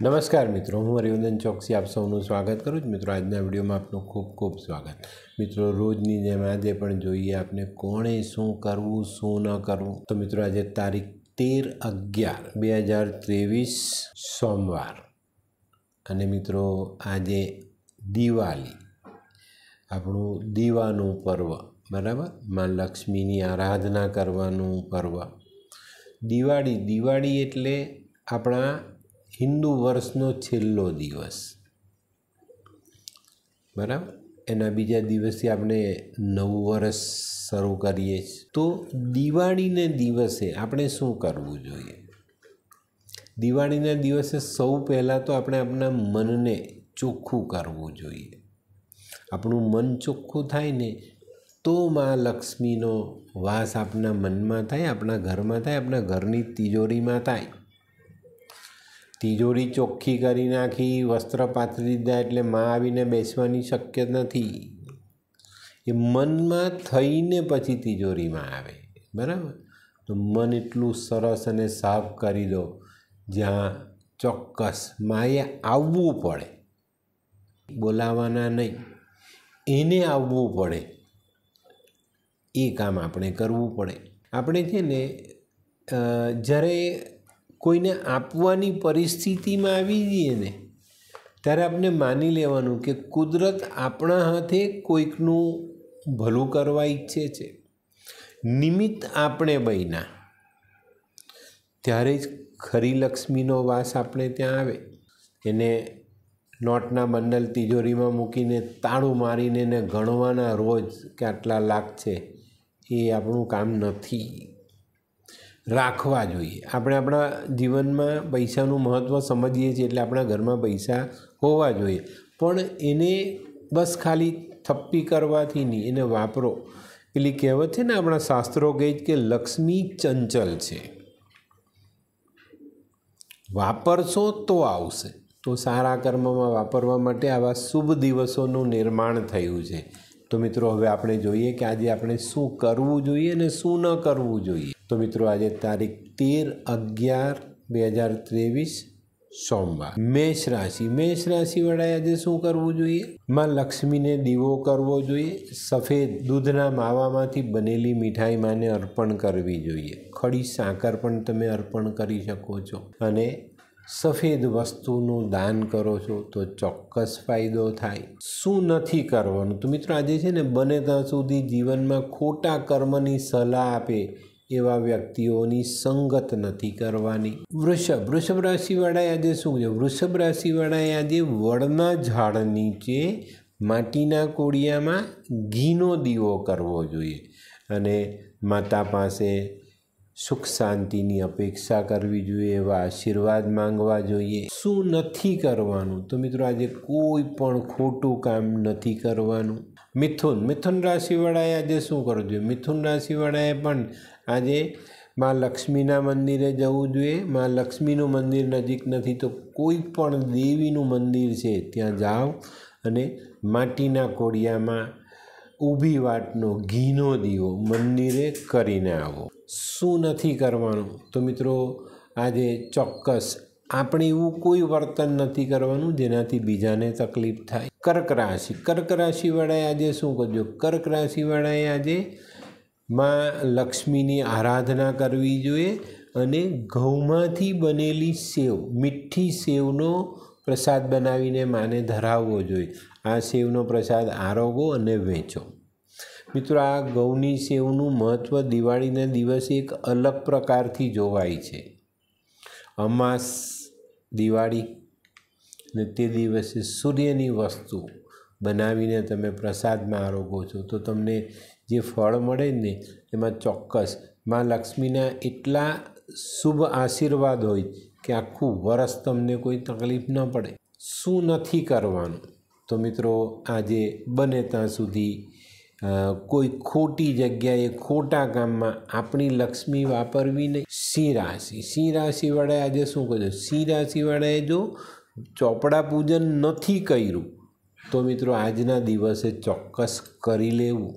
નમસ્કાર મિત્રો હું હરિવર્ધન ચોકસી આપ સૌનું સ્વાગત કરું છું મિત્રો આજના વિડીયોમાં આપનું ખૂબ ખૂબ સ્વાગત મિત્રો રોજની જેમ આજે પણ જોઈએ આપને કોણે શું કરવું શું ન કરવું તો મિત્રો આજે તારીખ તેર અગિયાર બે હજાર ત્રેવીસ સોમવાર અને મિત્રો આજે દિવાળી આપણું દીવાનું પર્વ બરાબર માં લક્ષ્મીની આરાધના કરવાનું પર્વ દિવાળી દિવાળી એટલે આપણા હિન્દુ વર્ષનો છેલ્લો દિવસ બરાબર એના બીજા દિવસથી આપણે નવું વર્ષ શરૂ કરીએ છીએ તો દિવાળીને દિવસે આપણે શું કરવું જોઈએ દિવાળીના દિવસે સૌ પહેલાં તો આપણે આપણા મનને ચોખ્ખું કરવું જોઈએ આપણું મન ચોખ્ખું થાય ને તો માં લક્ષ્મીનો વાસ આપણા મનમાં થાય આપણા ઘરમાં થાય આપણા ઘરની તિજોરીમાં થાય તિજોરી ચોખ્ખી કરી નાખી વસ્ત્ર પાથરી દીધા એટલે મા આવીને બેસવાની શક્ય નથી એ મનમાં થઈને પછી તિજોરીમાં આવે બરાબર તો મન એટલું સરસ અને સાફ કરી દો જ્યાં ચોક્કસ માએ આવવું પડે બોલાવાના નહીં એને આવવું પડે એ કામ આપણે કરવું પડે આપણે છે ને જ્યારે કોઈને આપવાની પરિસ્થિતિમાં આવી જઈએ ને ત્યારે આપણે માની લેવાનું કે કુદરત આપણા હાથે કોઈકનું ભલું કરવા ઈચ્છે છે નિમિત્ત આપણે બન્યા ત્યારે જ ખરી લક્ષ્મીનો વાસ આપણે ત્યાં આવે એને નોટના બંડલ તિજોરીમાં મૂકીને તાળું મારીને એને ગણવાના રોજ કે આટલા લાખ છે એ આપણું કામ નથી રાખવા જોઈએ આપણે આપણા જીવનમાં પૈસાનું મહત્ત્વ સમજીએ છીએ એટલે આપણા ઘરમાં પૈસા હોવા જોઈએ પણ એને બસ ખાલી થપ્પી કરવાથી નહીં એને વાપરો પેલી કહેવત છે ને આપણા શાસ્ત્રો કહે કે લક્ષ્મી ચંચલ છે વાપરશો તો આવશે તો સારા કર્મમાં વાપરવા માટે આવા શુભ દિવસોનું નિર્માણ થયું છે તો મિત્રો હવે આપણે જોઈએ કે આજે આપણે શું કરવું જોઈએ અને શું ન કરવું જોઈએ તો મિત્રો આજે તારીખ તેર અગિયાર બે હજાર ત્રેવીસ સોમવાર મેષ રાશિ મેષ રાશિવાળાએ આજે શું કરવું જોઈએ માં લક્ષ્મીને દીવો કરવો જોઈએ સફેદ દૂધના માવામાંથી બનેલી મીઠાઈમાંને અર્પણ કરવી જોઈએ ખડી સાકર પણ તમે અર્પણ કરી શકો છો અને સફેદ વસ્તુનું દાન કરો છો તો ચોક્કસ ફાયદો થાય શું નથી કરવાનું તો મિત્રો આજે છે ને બને ત્યાં સુધી જીવનમાં ખોટા કર્મની સલાહ આપે એવા વ્યક્તિઓની સંગત નથી કરવાની વૃષભ વૃષભ રાશિવાળાએ આજે શું છે વૃષભ રાશિવાળાએ આજે વડના ઝાડ નીચે માટીના કોડિયામાં ઘીનો દીવો કરવો જોઈએ અને માતા પાસે સુખ શાંતિની અપેક્ષા કરવી જોઈએ એવા આશીર્વાદ માંગવા જોઈએ શું નથી કરવાનું તો મિત્રો આજે કોઈ પણ ખોટું કામ નથી કરવાનું મિથુન મિથુન રાશિવાળાએ આજે શું કરવું જોઈએ મિથુન રાશિવાળાએ પણ આજે મા લક્ષ્મીના મંદિરે જવું જોઈએ મા લક્ષ્મીનું મંદિર નજીક નથી તો કોઈ પણ દેવીનું મંદિર છે ત્યાં જાઓ અને માટીના કોડિયામાં ઊભી વાટનો ઘીનો દીવો મંદિરે કરીને આવો શું નથી કરવાનું તો મિત્રો આજે ચોક્કસ આપણે એવું કોઈ વર્તન નથી કરવાનું જેનાથી બીજાને તકલીફ થાય કર્ક રાશિ કર્ક રાશિવાળાએ આજે શું કરજો કર્ક રાશિવાળાએ આજે માં લક્ષ્મીની આરાધના કરવી જોઈએ અને ઘઉંમાંથી બનેલી સેવ મીઠી સેવનો પ્રસાદ બનાવીને માને ધરાવવો જોઈએ આ સેવનો પ્રસાદ આરોગો અને વેચો મિત્રો આ ઘઉંની સેવનું મહત્ત્વ દિવાળીના દિવસે એક અલગ પ્રકારથી જોવાય છે અમાસ દિવાળી ને તે દિવસે સૂર્યની વસ્તુ બનાવીને તમે પ્રસાદમાં આરોગો છો તો તમને જે ફળ મળે ને એમાં ચોક્કસ મા લક્ષ્મીના એટલા શુભ આશીર્વાદ હોય કે આખું વરસ તમને કોઈ તકલીફ ન પડે શું નથી કરવાનું તો મિત્રો આજે બને ત્યાં સુધી કોઈ ખોટી જગ્યાએ ખોટા કામમાં આપણી લક્ષ્મી વાપરવી નહીં સિંહ રાશિ સિંહ રાશિવાળાએ આજે શું કર્યું સિંહ રાશિવાળાએ જો ચોપડા પૂજન નથી કર્યું તો મિત્રો આજના દિવસે ચોક્કસ કરી લેવું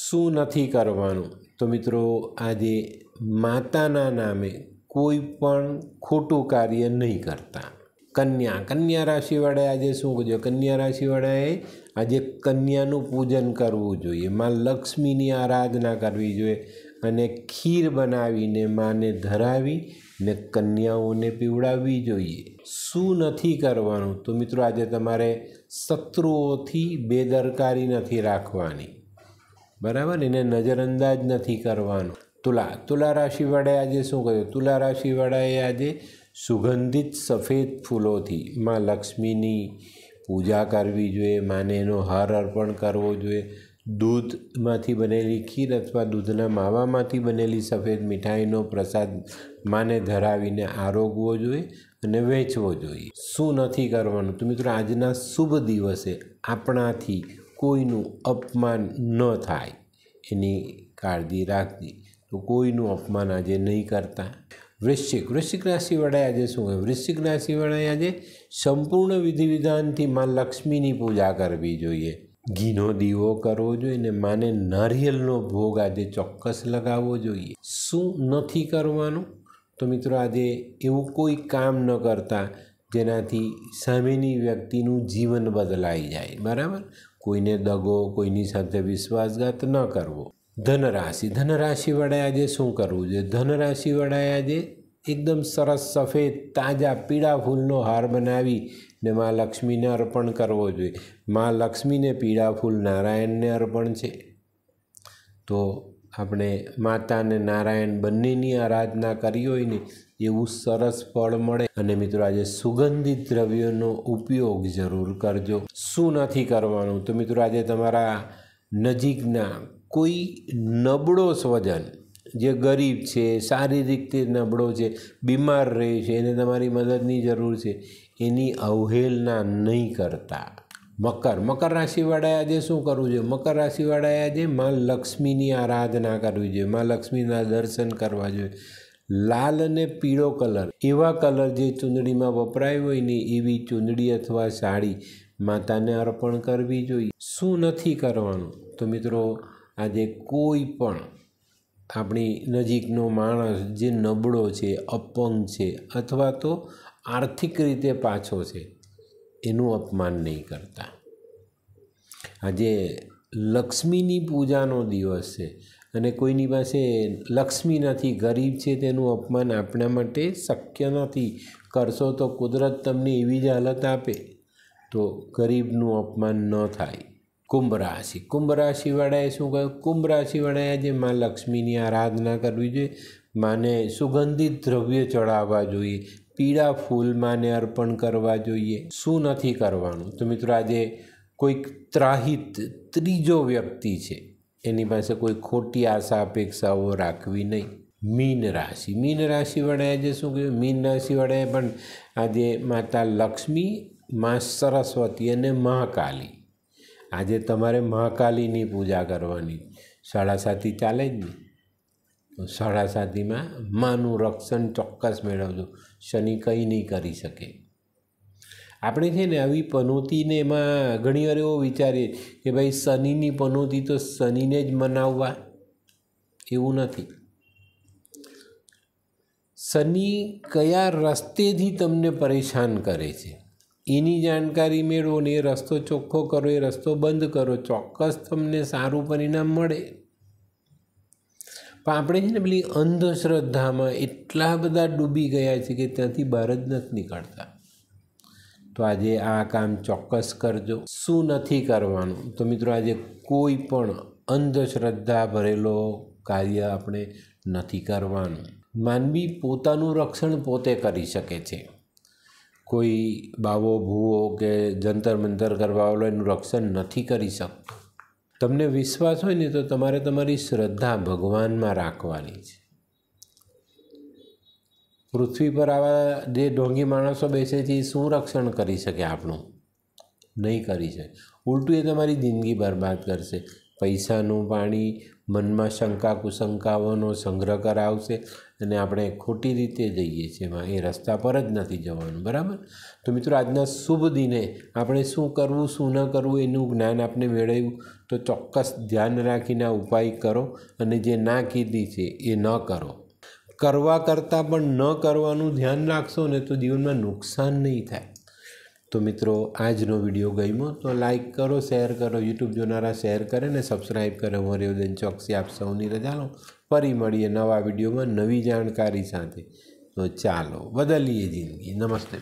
શું નથી કરવાનું તો મિત્રો આજે માતાના નામે કોઈ પણ ખોટું કાર્ય નહીં કરતા કન્યા કન્યા રાશિવાળાએ આજે શું કરજો કન્યા રાશિવાળાએ આજે કન્યાનું પૂજન કરવું જોઈએ માં લક્ષ્મીની આરાધના કરવી જોઈએ અને ખીર બનાવીને માને ધરાવી ને કન્યાઓને પીવડાવવી જોઈએ શું નથી કરવાનું તો મિત્રો આજે તમારે શત્રુઓથી બેદરકારી નથી રાખવાની બરાબર એને નજરઅંદાજ નથી કરવાનો તુલા તુલા રાશિવાળાએ આજે શું કર્યું તુલા રાશિવાળાએ આજે સુગંધિત સફેદ ફૂલોથી માં લક્ષ્મીની પૂજા કરવી જોઈએ માને એનો હાર અર્પણ કરવો જોઈએ દૂધમાંથી બનેલી ખીર અથવા દૂધના માવામાંથી બનેલી સફેદ મીઠાઈનો પ્રસાદ માને ધરાવીને આરોગવો જોઈએ અને વેચવો જોઈએ શું નથી કરવાનું તો મિત્રો આજના શુભ દિવસે આપણાથી કોઈનું અપમાન ન થાય એની કાળજી રાખવી તો કોઈનું અપમાન આજે નહીં કરતા વૃશ્ચિક વૃશ્ચિક રાશિવાળાએ આજે શું હોય વૃશ્ચિક રાશિવાળાએ આજે સંપૂર્ણ વિધિ વિધાનથી મા લક્ષ્મીની પૂજા કરવી જોઈએ ઘીનો દીવો કરવો જોઈએ ને માને નારિયેલનો ભોગ આજે ચોક્કસ લગાવવો જોઈએ શું નથી કરવાનું તો મિત્રો આજે એવું કોઈ કામ ન કરતા જેનાથી સામેની વ્યક્તિનું જીવન બદલાઈ જાય બરાબર કોઈને દગો કોઈની સાથે વિશ્વાસઘાત ન કરવો ધનરાશિ ધનરાશિ વડાએ આજે શું કરવું જોઈએ ધનરાશિ વડાએ આજે એકદમ સરસ સફેદ તાજા પીળા ફૂલનો હાર બનાવી ને મા લક્ષ્મીને અર્પણ કરવો જોઈએ મા લક્ષ્મીને પીળા ફૂલ નારાયણને અર્પણ છે તો આપણે માતા અને નારાયણ બંનેની આરાધના કરી હોય ને એવું સરસ ફળ મળે અને મિત્રો આજે સુગંધિત દ્રવ્યોનો ઉપયોગ જરૂર કરજો શું નથી કરવાનું તો મિત્રો આજે તમારા નજીકના કોઈ નબળો સ્વજન જે ગરીબ છે શારીરિક તે નબળો છે બીમાર રહે છે એને તમારી મદદની જરૂર છે એની અવહેલના નહીં કરતા મકર મકર રાશિવાળાએ આજે શું કરવું જોઈએ મકર રાશિવાળાએ આજે માં લક્ષ્મીની આરાધના કરવી જોઈએ માં લક્ષ્મીના દર્શન કરવા જોઈએ લાલ અને પીળો કલર એવા કલર જે ચૂંદડીમાં વપરાય હોય ને એવી ચૂંદડી અથવા સાડી માતાને અર્પણ કરવી જોઈએ શું નથી કરવાનું તો મિત્રો આજે કોઈ પણ આપણી નજીકનો માણસ જે નબળો છે અપંગ છે અથવા તો આર્થિક રીતે પાછો છે એનું અપમાન નહીં કરતા આજે લક્ષ્મીની પૂજાનો દિવસ છે અને કોઈની પાસે લક્ષ્મી નથી ગરીબ છે તેનું અપમાન આપણા માટે શક્ય નથી કરશો તો કુદરત તમને એવી જ હાલત આપે તો ગરીબનું અપમાન ન થાય કુંભ રાશિ કુંભ રાશિવાળાએ શું કહ્યું કુંભ રાશિવાળાએ આજે મા લક્ષ્મીની આરાધના કરવી જોઈએ માને સુગંધિત દ્રવ્ય ચડાવવા જોઈએ પીળા ફૂલમાંને અર્પણ કરવા જોઈએ શું નથી કરવાનું તો મિત્રો આજે કોઈક ત્રાહિત ત્રીજો વ્યક્તિ છે એની પાસે કોઈ ખોટી આશા અપેક્ષાઓ રાખવી નહીં મીન રાશિ મીન રાશિવાળાએ આજે શું કહ્યું મીન રાશિવાળાએ પણ આજે માતા લક્ષ્મી મા સરસ્વતી અને મહાકાલી આજે તમારે મહાકાલીની પૂજા કરવાની સાડા સાતી ચાલે જ ને સાડા સાતીમાં માનું રક્ષણ ચોક્કસ મેળવજો શનિ કંઈ નહીં કરી શકે આપણે છે ને આવી પનોતીને એમાં ઘણીવાર એવો વિચારીએ કે ભાઈ શનિની પનોતી તો શનિને જ મનાવવા એવું નથી શનિ કયા રસ્તેથી તમને પરેશાન કરે છે એની જાણકારી મેળવો ને એ રસ્તો ચોખ્ખો કરો એ રસ્તો બંધ કરો ચોક્કસ તમને સારું પરિણામ મળે પણ આપણે છે ને પેલી અંધશ્રદ્ધામાં એટલા બધા ડૂબી ગયા છે કે ત્યાંથી બહાર જ નથી નીકળતા તો આજે આ કામ ચોક્કસ કરજો શું નથી કરવાનું તો મિત્રો આજે કોઈ પણ અંધશ્રદ્ધા ભરેલો કાર્ય આપણે નથી કરવાનું માનવી પોતાનું રક્ષણ પોતે કરી શકે છે કોઈ બાવો ભૂવો કે જંતર મંતર કરવા કરવાવાળો એનું રક્ષણ નથી કરી શકતો તમને વિશ્વાસ હોય ને તો તમારે તમારી શ્રદ્ધા ભગવાનમાં રાખવાની છે પૃથ્વી પર આવા જે ઢોંગી માણસો બેસે છે એ શું રક્ષણ કરી શકે આપણું નહીં કરી શકે ઉલટું એ તમારી જિંદગી બરબાદ કરશે પૈસાનું પાણી મનમાં શંકા કુશંકાઓનો સંગ્રહ કરાવશે અને આપણે ખોટી રીતે જઈએ છીએ એમાં એ રસ્તા પર જ નથી જવાનું બરાબર તો મિત્રો આજના શુભ દિને આપણે શું કરવું શું ન કરવું એનું જ્ઞાન આપણે મેળવ્યું તો ચોક્કસ ધ્યાન રાખીને ઉપાય કરો અને જે ના કીધી છે એ ન કરો કરવા કરતાં પણ ન કરવાનું ધ્યાન રાખશો ને તો જીવનમાં નુકસાન નહીં થાય તો મિત્રો આજનો વિડીયો ગમ્યો તો લાઇક કરો શેર કરો યુટ્યુબ જોનારા શેર કરે ને સબસ્ક્રાઈબ કરે હું રેવદન ચોકસી આપ સૌની રજા લો ફરી મળીએ નવા વિડીયોમાં નવી જાણકારી સાથે તો ચાલો બદલીએ જિંદગી નમસ્તે